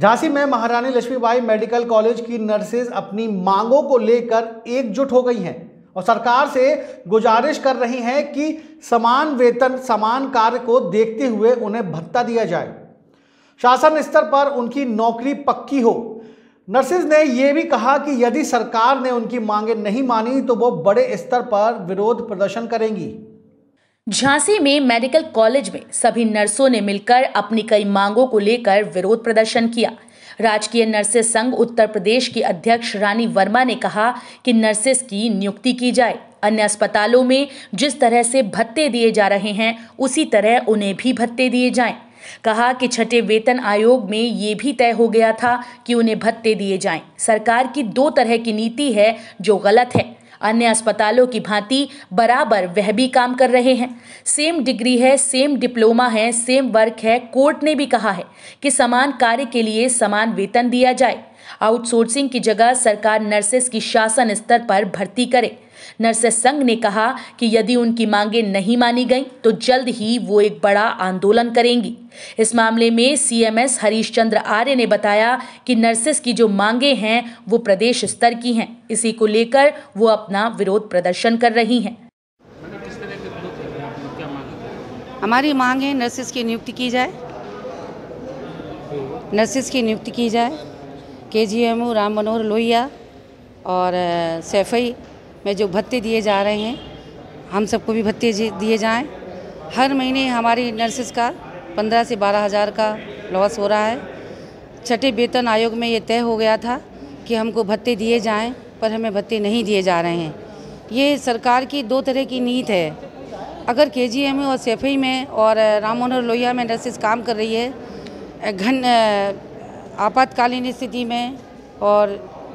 झांसी में Maharani Laxmibai medical college की nurses अपनी मांगों को लेकर एकजुट हो गई हैं और सरकार से गुजारिश कर रही हैं कि समान वेतन समान कार्य को देखते हुए उन्हें भत्ता दिया जाए शासन स्तर पर उनकी नौकरी पक्की हो नर्सेज ने यह भी कहा कि यदि सरकार ने उनकी मांगे नहीं मानी तो वो बड़े स्तर पर विरोध प्रदर्शन करेंगी झांसी में मेडिकल कॉलेज में सभी नर्सों ने मिलकर अपनी कई मांगों को लेकर विरोध प्रदर्शन किया राजकीय नर्सेस संघ उत्तर प्रदेश की अध्यक्ष रानी वर्मा ने कहा कि नर्सेस की नियुक्ति की जाए अन्य अस्पतालों में जिस तरह से भत्ते दिए जा रहे हैं उसी तरह उन्हें भी भत्ते दिए जाएं। कहा कि छठे वेतन आयोग में ये भी तय हो गया था कि उन्हें भत्ते दिए जाएं। सरकार की दो तरह की नीति है जो गलत है अन्य अस्पतालों की भांति बराबर वह भी काम कर रहे हैं सेम डिग्री है सेम डिप्लोमा है सेम वर्क है कोर्ट ने भी कहा है कि समान कार्य के लिए समान वेतन दिया जाए आउटसोर्सिंग की जगह सरकार नर्सेस की शासन स्तर पर भर्ती करे नर्सेस संघ ने कहा कि यदि उनकी मांगे नहीं मानी गई तो जल्द ही वो एक बड़ा आंदोलन करेंगी इस मामले में सीएमएस हरीश चंद्र आर्य ने बताया कि नर्सेस की जो मांगे हैं वो प्रदेश स्तर की हैं इसी को लेकर वो अपना विरोध प्रदर्शन कर रही हैं मतलब हमारी मांग है नर्सेस की नियुक्ति की जाए नर्सेस की नियुक्ति की जाए K G M U Ram Manohar Lohia और सैफई में जो भत्ते दिए जा रहे हैं हम सबको भी भत्ते दिए जाएं हर महीने हमारी नर्सेस का पंद्रह से बारह हज़ार का लॉस हो रहा है छठे वेतन आयोग में ये तय हो गया था कि हमको भत्ते दिए जाएं पर हमें भत्ते नहीं दिए जा रहे हैं ये सरकार की दो तरह की नीत है अगर के जी एम और सैफई में और राम मनोहर लोहिया में नर्सेस काम कर रही है घन आपातकालीन स्थिति में और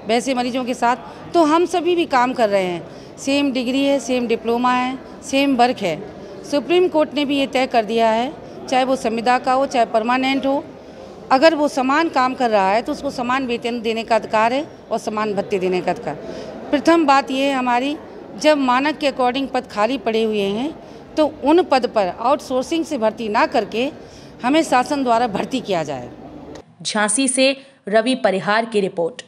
वैसे मरीजों के साथ तो हम सभी भी काम कर रहे हैं सेम डिग्री है सेम डिप्लोमा है सेम वर्क है सुप्रीम कोर्ट ने भी ये तय कर दिया है चाहे वो संविदा का हो चाहे परमानेंट हो अगर वो समान काम कर रहा है तो उसको समान वेतन देने का अधिकार है और समान भत्ते देने का अधिकार प्रथम बात ये है हमारी जब मानक के अकॉर्डिंग पद खाली पड़े हुए हैं तो उन पद पर आउटसोर्सिंग से भर्ती ना करके हमें शासन द्वारा भर्ती किया जाए झांसी से रवि परिहार की रिपोर्ट